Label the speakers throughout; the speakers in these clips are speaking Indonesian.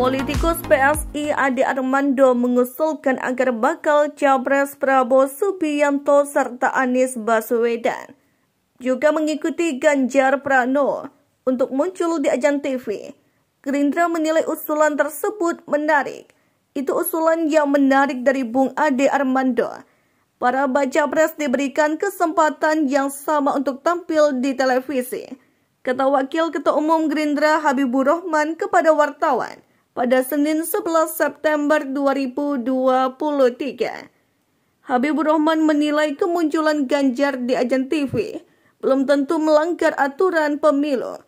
Speaker 1: Politikus PSI Ade Armando mengusulkan agar bakal capres Prabowo Subianto serta Anies Baswedan juga mengikuti Ganjar Pranowo untuk muncul di ajang TV. Gerindra menilai usulan tersebut menarik. Itu usulan yang menarik dari Bung Ade Armando. Para baca pres diberikan kesempatan yang sama untuk tampil di televisi. Kata Wakil Ketua Umum Gerindra Habibur Rahman kepada wartawan pada Senin 11 September 2023. Habibur Rahman menilai kemunculan Ganjar di ajang TV belum tentu melanggar aturan pemilu.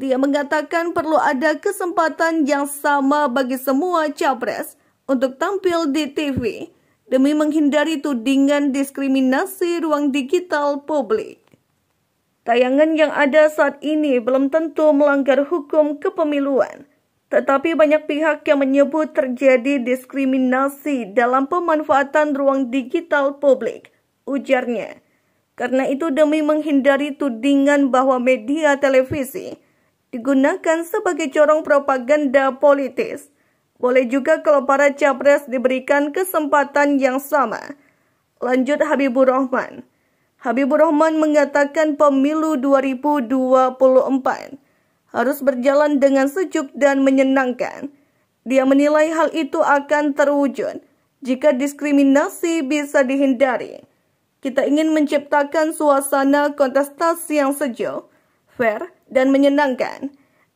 Speaker 1: Dia mengatakan perlu ada kesempatan yang sama bagi semua capres untuk tampil di TV demi menghindari tudingan diskriminasi ruang digital publik. Tayangan yang ada saat ini belum tentu melanggar hukum kepemiluan. Tetapi banyak pihak yang menyebut terjadi diskriminasi dalam pemanfaatan ruang digital publik, ujarnya. Karena itu demi menghindari tudingan bahwa media televisi digunakan sebagai corong propaganda politis. Boleh juga kalau para capres diberikan kesempatan yang sama. Lanjut Habibur Rahman. Habibur Rahman mengatakan pemilu 2024 harus berjalan dengan sejuk dan menyenangkan. Dia menilai hal itu akan terwujud jika diskriminasi bisa dihindari. Kita ingin menciptakan suasana kontestasi yang sejuk, fair, dan menyenangkan.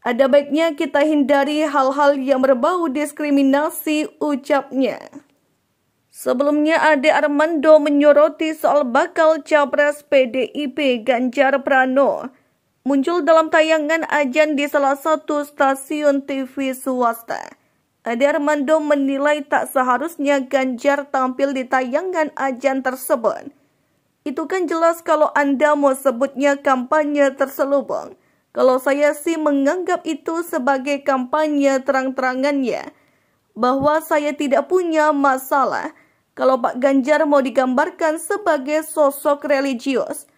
Speaker 1: Ada baiknya kita hindari hal-hal yang berbau diskriminasi ucapnya. Sebelumnya Ade Armando menyoroti soal bakal capres PDIP Ganjar Pranowo muncul dalam tayangan ajan di salah satu stasiun TV swasta. Ade Armando menilai tak seharusnya Ganjar tampil di tayangan ajan tersebut. Itu kan jelas kalau Anda mau sebutnya kampanye terselubung. Kalau saya sih menganggap itu sebagai kampanye terang-terangannya. Bahwa saya tidak punya masalah kalau Pak Ganjar mau digambarkan sebagai sosok religius –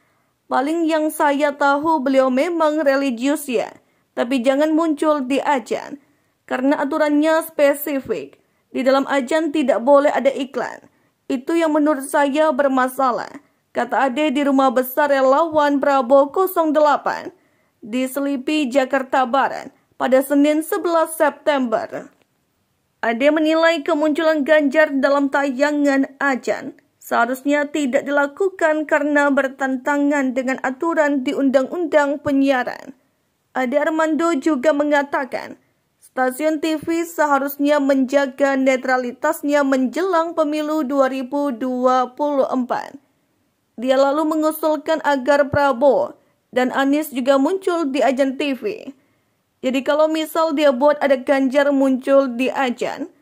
Speaker 1: Paling yang saya tahu beliau memang religius ya, tapi jangan muncul di ajan karena aturannya spesifik. Di dalam ajan tidak boleh ada iklan. Itu yang menurut saya bermasalah. Kata Ade di rumah besar relawan Prabowo 08 di Selipi, Jakarta Barat pada Senin 11 September. Ade menilai kemunculan Ganjar dalam tayangan ajan seharusnya tidak dilakukan karena bertentangan dengan aturan di Undang-Undang Penyiaran. Ade Armando juga mengatakan, stasiun TV seharusnya menjaga netralitasnya menjelang pemilu 2024. Dia lalu mengusulkan agar Prabowo dan Anies juga muncul di ajang TV. Jadi kalau misal dia buat ada Ganjar muncul di ajang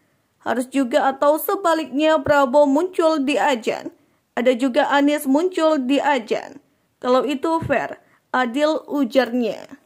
Speaker 1: harus juga atau sebaliknya Prabowo muncul di ajan. Ada juga Anies muncul di ajan. Kalau itu fair, adil ujarnya.